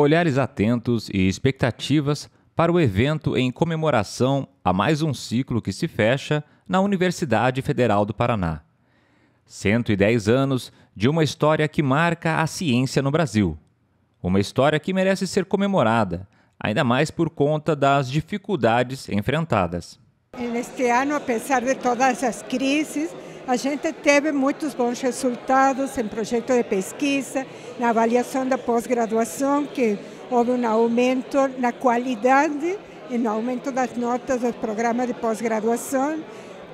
olhares atentos e expectativas para o evento em comemoração a mais um ciclo que se fecha na Universidade Federal do Paraná. 110 anos de uma história que marca a ciência no Brasil. Uma história que merece ser comemorada, ainda mais por conta das dificuldades enfrentadas. Neste ano, apesar de todas as crises, a gente teve muitos bons resultados em projeto de pesquisa, na avaliação da pós-graduação, que houve um aumento na qualidade e no aumento das notas dos programas de pós-graduação.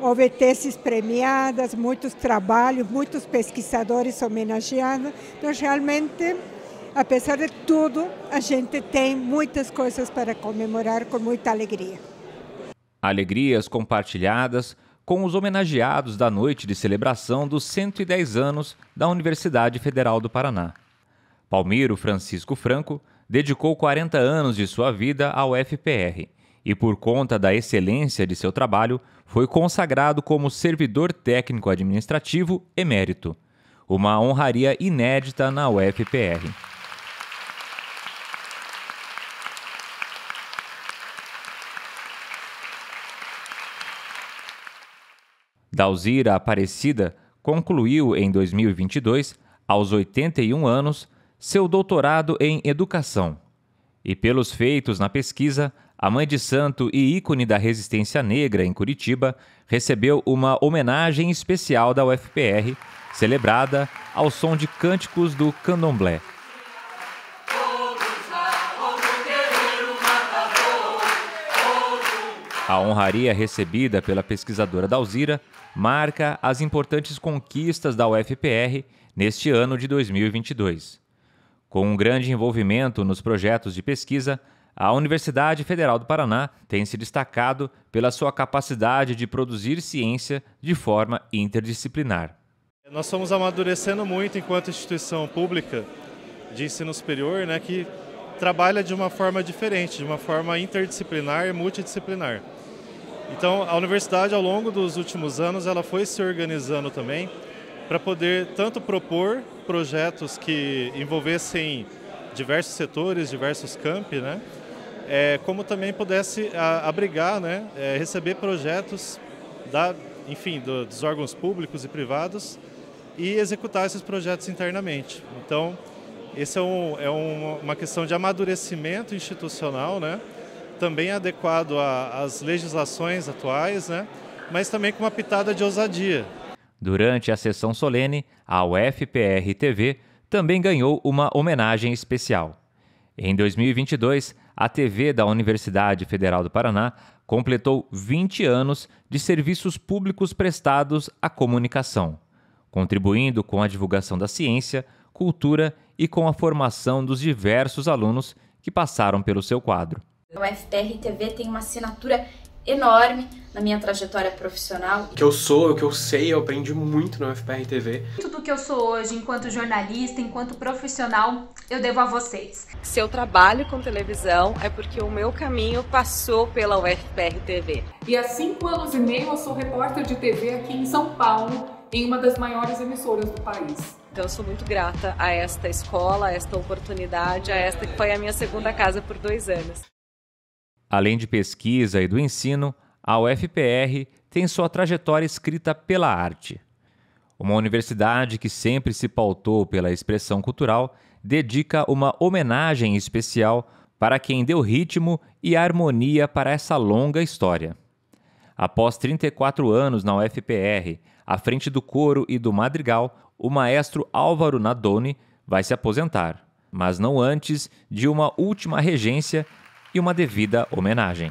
Houve teses premiadas, muitos trabalhos, muitos pesquisadores homenageados. Então, realmente, apesar de tudo, a gente tem muitas coisas para comemorar com muita alegria. Alegrias compartilhadas com os homenageados da noite de celebração dos 110 anos da Universidade Federal do Paraná. Palmiro Francisco Franco dedicou 40 anos de sua vida ao FPR e, por conta da excelência de seu trabalho, foi consagrado como servidor técnico administrativo emérito, uma honraria inédita na UFPR. Dalzira Aparecida concluiu em 2022, aos 81 anos, seu doutorado em educação. E pelos feitos na pesquisa, a mãe de santo e ícone da resistência negra em Curitiba recebeu uma homenagem especial da UFPR, celebrada ao som de cânticos do candomblé. A honraria recebida pela pesquisadora Dalzira marca as importantes conquistas da UFPR neste ano de 2022. Com um grande envolvimento nos projetos de pesquisa, a Universidade Federal do Paraná tem se destacado pela sua capacidade de produzir ciência de forma interdisciplinar. Nós estamos amadurecendo muito enquanto instituição pública de ensino superior, né, que trabalha de uma forma diferente, de uma forma interdisciplinar e multidisciplinar. Então, a universidade, ao longo dos últimos anos, ela foi se organizando também para poder tanto propor projetos que envolvessem diversos setores, diversos campi, né? É, como também pudesse abrigar, né? É, receber projetos da, enfim, do, dos órgãos públicos e privados e executar esses projetos internamente. Então, esse é, um, é um, uma questão de amadurecimento institucional, né? também adequado às legislações atuais, né? mas também com uma pitada de ousadia. Durante a sessão solene, a UFPR TV também ganhou uma homenagem especial. Em 2022, a TV da Universidade Federal do Paraná completou 20 anos de serviços públicos prestados à comunicação, contribuindo com a divulgação da ciência, cultura e com a formação dos diversos alunos que passaram pelo seu quadro. O FPR TV tem uma assinatura enorme na minha trajetória profissional. O que eu sou, o que eu sei, eu aprendi muito no FPR TV. Tudo que eu sou hoje, enquanto jornalista, enquanto profissional, eu devo a vocês. Se eu trabalho com televisão, é porque o meu caminho passou pela UFPR TV. E há cinco anos e meio eu sou repórter de TV aqui em São Paulo em uma das maiores emissoras do país. Então, eu sou muito grata a esta escola, a esta oportunidade, a esta que foi a minha segunda casa por dois anos. Além de pesquisa e do ensino, a UFPR tem sua trajetória escrita pela arte. Uma universidade que sempre se pautou pela expressão cultural dedica uma homenagem especial para quem deu ritmo e harmonia para essa longa história. Após 34 anos na UFPR, à frente do coro e do madrigal, o maestro Álvaro Nadoni vai se aposentar, mas não antes de uma última regência e uma devida homenagem.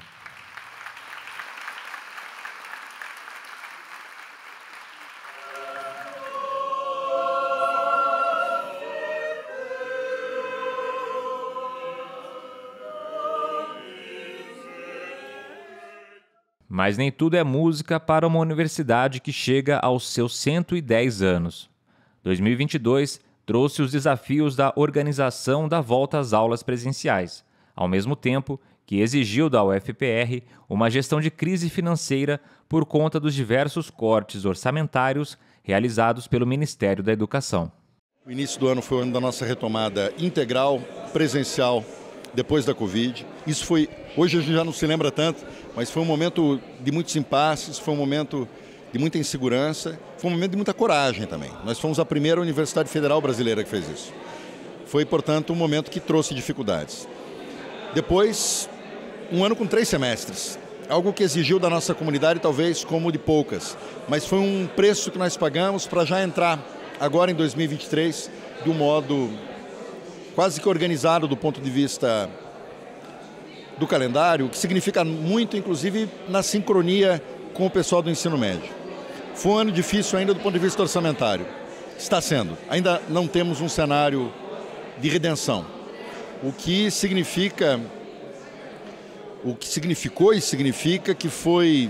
Mas nem tudo é música para uma universidade que chega aos seus 110 anos. 2022 trouxe os desafios da organização da volta às aulas presenciais, ao mesmo tempo que exigiu da UFPR uma gestão de crise financeira por conta dos diversos cortes orçamentários realizados pelo Ministério da Educação. O início do ano foi o ano da nossa retomada integral, presencial depois da Covid. Isso foi, hoje a gente já não se lembra tanto, mas foi um momento de muitos impasses, foi um momento de muita insegurança, foi um momento de muita coragem também. Nós fomos a primeira Universidade Federal Brasileira que fez isso. Foi, portanto, um momento que trouxe dificuldades. Depois, um ano com três semestres, algo que exigiu da nossa comunidade, talvez como de poucas, mas foi um preço que nós pagamos para já entrar agora em 2023 de um modo quase que organizado do ponto de vista do calendário, o que significa muito, inclusive, na sincronia com o pessoal do ensino médio. Foi um ano difícil ainda do ponto de vista orçamentário. Está sendo. Ainda não temos um cenário de redenção. O que significa, o que significou e significa que foi,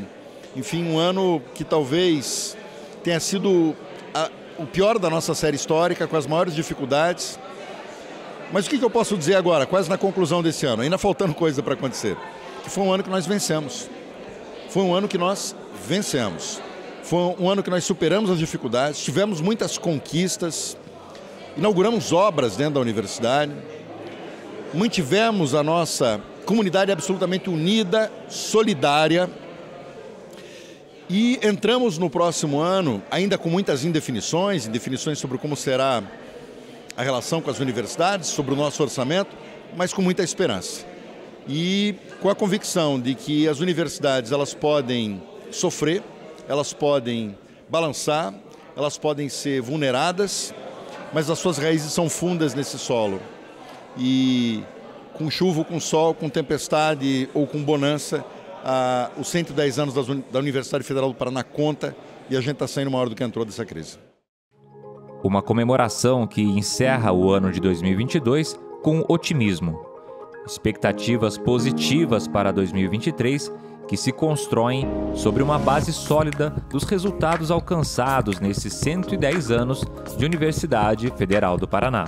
enfim, um ano que talvez tenha sido a, o pior da nossa série histórica, com as maiores dificuldades mas o que, que eu posso dizer agora, quase na conclusão desse ano, ainda faltando coisa para acontecer? Que foi um ano que nós vencemos. Foi um ano que nós vencemos. Foi um ano que nós superamos as dificuldades, tivemos muitas conquistas, inauguramos obras dentro da universidade, mantivemos a nossa comunidade absolutamente unida, solidária e entramos no próximo ano ainda com muitas indefinições indefinições sobre como será a relação com as universidades, sobre o nosso orçamento, mas com muita esperança. E com a convicção de que as universidades elas podem sofrer, elas podem balançar, elas podem ser vulneradas, mas as suas raízes são fundas nesse solo. E com chuva, com sol, com tempestade ou com bonança, a, os 110 anos das, da Universidade Federal do Paraná conta e a gente está saindo maior do que entrou dessa crise uma comemoração que encerra o ano de 2022 com otimismo. Expectativas positivas para 2023 que se constroem sobre uma base sólida dos resultados alcançados nesses 110 anos de Universidade Federal do Paraná.